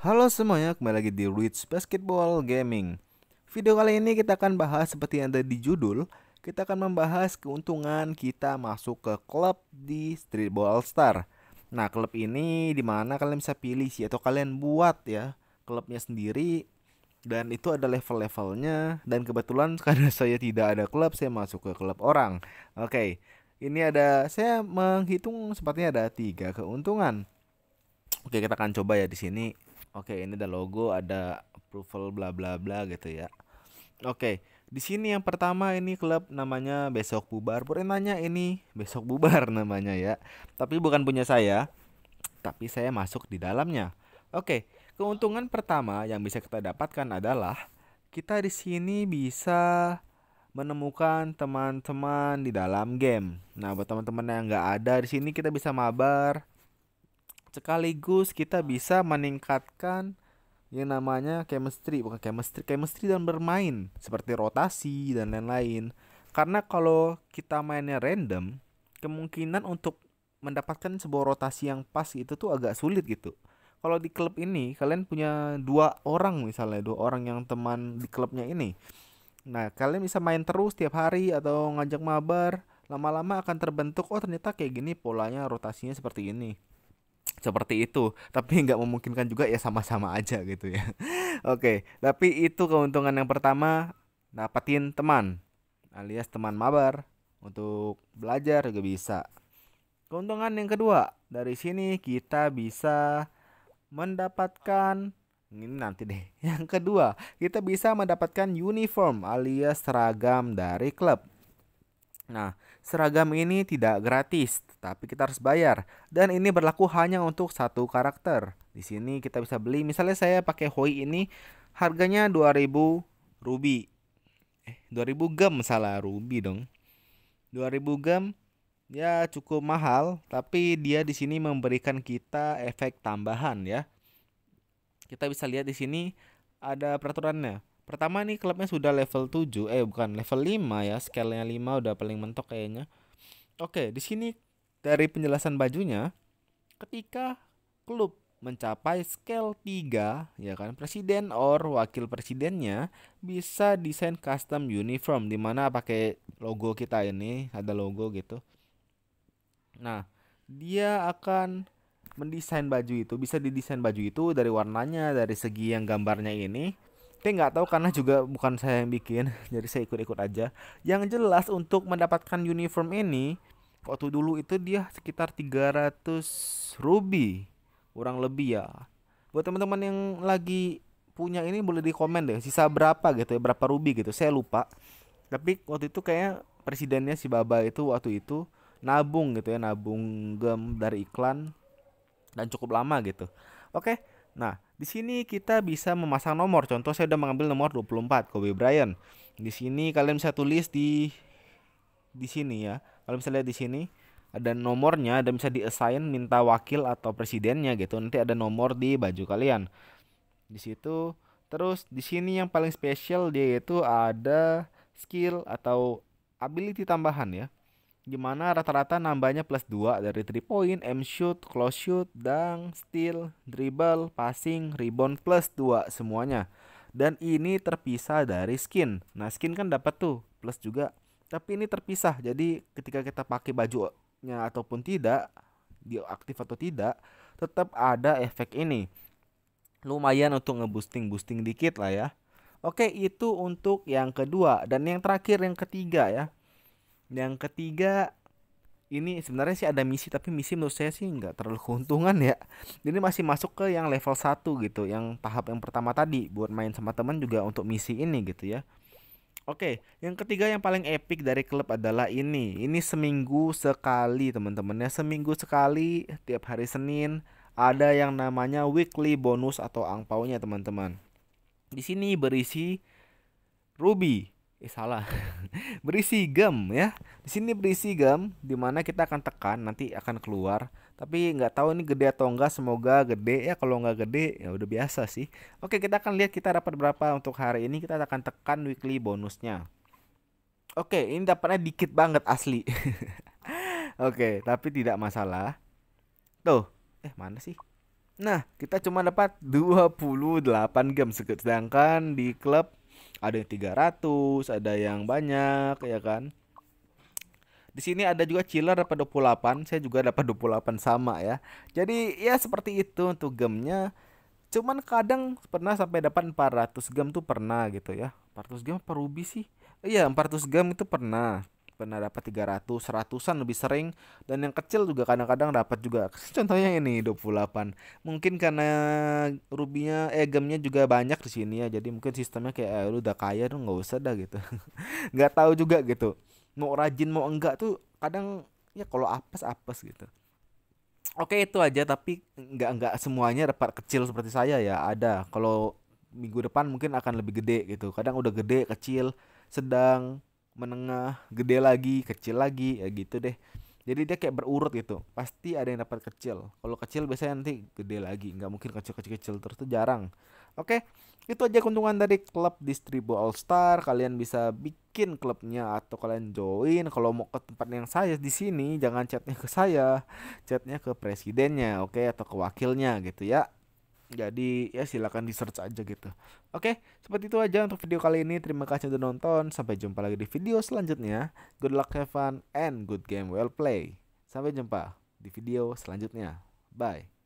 Halo semuanya, kembali lagi di Rich Basketball Gaming. Video kali ini kita akan bahas seperti yang ada di judul, kita akan membahas keuntungan kita masuk ke klub di Streetball All Star. Nah, klub ini dimana kalian bisa pilih sih atau kalian buat ya klubnya sendiri dan itu ada level-levelnya dan kebetulan karena saya tidak ada klub saya masuk ke klub orang. Oke, okay. ini ada saya menghitung sepertinya ada tiga keuntungan. Oke, kita akan coba ya di sini Oke, ini ada logo, ada approval bla bla bla gitu ya. Oke, di sini yang pertama ini klub namanya Besok Bubar. Boleh nanya ini Besok Bubar namanya ya. Tapi bukan punya saya, tapi saya masuk di dalamnya. Oke, keuntungan pertama yang bisa kita dapatkan adalah kita di sini bisa menemukan teman-teman di dalam game. Nah, buat teman-teman yang nggak ada di sini kita bisa mabar sekaligus kita bisa meningkatkan yang namanya chemistry bukan chemistry chemistry dan bermain seperti rotasi dan lain-lain karena kalau kita mainnya random kemungkinan untuk mendapatkan sebuah rotasi yang pas itu tuh agak sulit gitu kalau di klub ini kalian punya dua orang misalnya dua orang yang teman di klubnya ini nah kalian bisa main terus tiap hari atau ngajak mabar lama-lama akan terbentuk oh ternyata kayak gini polanya rotasinya seperti ini seperti itu tapi nggak memungkinkan juga ya sama-sama aja gitu ya oke tapi itu keuntungan yang pertama dapatin teman alias teman mabar untuk belajar juga bisa keuntungan yang kedua dari sini kita bisa mendapatkan ini nanti deh yang kedua kita bisa mendapatkan uniform alias seragam dari klub Nah, seragam ini tidak gratis, tapi kita harus bayar. Dan ini berlaku hanya untuk satu karakter. Di sini kita bisa beli, misalnya saya pakai Hoi ini, harganya 2000 rubi. Eh, 2000 gem salah rubi dong. 2000 gem ya cukup mahal, tapi dia di sini memberikan kita efek tambahan ya. Kita bisa lihat di sini ada peraturannya Pertama nih klubnya sudah level 7, eh bukan level 5 ya, scale-nya 5 udah paling mentok kayaknya. Oke, di sini dari penjelasan bajunya, ketika klub mencapai scale 3, ya kan, presiden or wakil presidennya bisa desain custom uniform di mana pakai logo kita ini, ada logo gitu. Nah, dia akan mendesain baju itu, bisa didesain baju itu dari warnanya, dari segi yang gambarnya ini tapi eh, nggak tahu karena juga bukan saya yang bikin, jadi saya ikut-ikut aja. Yang jelas untuk mendapatkan uniform ini, waktu dulu itu dia sekitar 300 ruby, kurang lebih ya. Buat teman-teman yang lagi punya ini boleh di komen deh, sisa berapa gitu ya, berapa ruby gitu, saya lupa. Tapi waktu itu kayaknya presidennya si Baba itu waktu itu nabung gitu ya, nabung gem dari iklan dan cukup lama gitu. Oke, Nah, di sini kita bisa memasang nomor. Contoh saya sudah mengambil nomor 24 Kobe Bryant. Di sini kalian bisa tulis di di sini ya. Kalian bisa lihat di sini ada nomornya dan bisa diassign minta wakil atau presidennya gitu. Nanti ada nomor di baju kalian. Di situ terus di sini yang paling spesial dia itu ada skill atau ability tambahan ya. Gimana rata-rata nambahnya plus 2 dari 3 point, m shoot, close shoot, dunk, steal, dribble, passing, rebound plus 2 semuanya. Dan ini terpisah dari skin. Nah, skin kan dapat tuh plus juga. Tapi ini terpisah. Jadi ketika kita pakai bajunya ataupun tidak, dia aktif atau tidak, tetap ada efek ini. Lumayan untuk ngeboosting-boosting dikit lah ya. Oke, itu untuk yang kedua dan yang terakhir yang ketiga ya yang ketiga ini sebenarnya sih ada misi tapi misi menurut saya sih nggak terlalu keuntungan ya ini masih masuk ke yang level 1 gitu yang tahap yang pertama tadi buat main sama teman juga untuk misi ini gitu ya oke yang ketiga yang paling epic dari klub adalah ini ini seminggu sekali teman-temannya seminggu sekali tiap hari Senin ada yang namanya weekly bonus atau angpaunya teman-teman di sini berisi ruby eh salah berisi gem ya di sini berisi gem dimana kita akan tekan nanti akan keluar tapi nggak tahu ini gede atau enggak semoga gede ya kalau nggak gede ya udah biasa sih oke kita akan lihat kita dapat berapa untuk hari ini kita akan tekan weekly bonusnya oke ini dapatnya dikit banget asli oke tapi tidak masalah tuh eh mana sih Nah, kita cuma dapat 28 gem. sedangkan di klub ada yang 300 ada yang banyak ya kan di sini ada juga chiller dapat 28 saya juga dapat 28 sama ya jadi ya seperti itu untuk gemnya. cuman kadang pernah sampai dapat 400 gem tuh pernah gitu ya 400 gem per ruby sih iya 400 gem itu pernah pernah dapat 300, seratusan lebih sering dan yang kecil juga kadang-kadang dapat juga. Contohnya ini 28. Mungkin karena rubinya eh gemnya juga banyak di sini ya. Jadi mungkin sistemnya kayak eh, lu udah kaya lu nggak usah dah gitu. nggak tahu juga gitu. Mau rajin mau enggak tuh kadang ya kalau apes-apes gitu. Oke itu aja tapi nggak nggak semuanya dapat kecil seperti saya ya ada kalau minggu depan mungkin akan lebih gede gitu kadang udah gede kecil sedang menengah gede lagi kecil lagi ya gitu deh jadi dia kayak berurut gitu pasti ada yang dapat kecil kalau kecil biasanya nanti gede lagi nggak mungkin kecil kecil kecil terus itu jarang oke itu aja keuntungan dari klub distribu all star kalian bisa bikin klubnya atau kalian join kalau mau ke tempat yang saya di sini jangan chatnya ke saya chatnya ke presidennya oke atau ke wakilnya gitu ya jadi ya silahkan di search aja gitu. Oke, seperti itu aja untuk video kali ini. Terima kasih sudah nonton. Sampai jumpa lagi di video selanjutnya. Good luck, have fun, and good game well play. Sampai jumpa di video selanjutnya. Bye.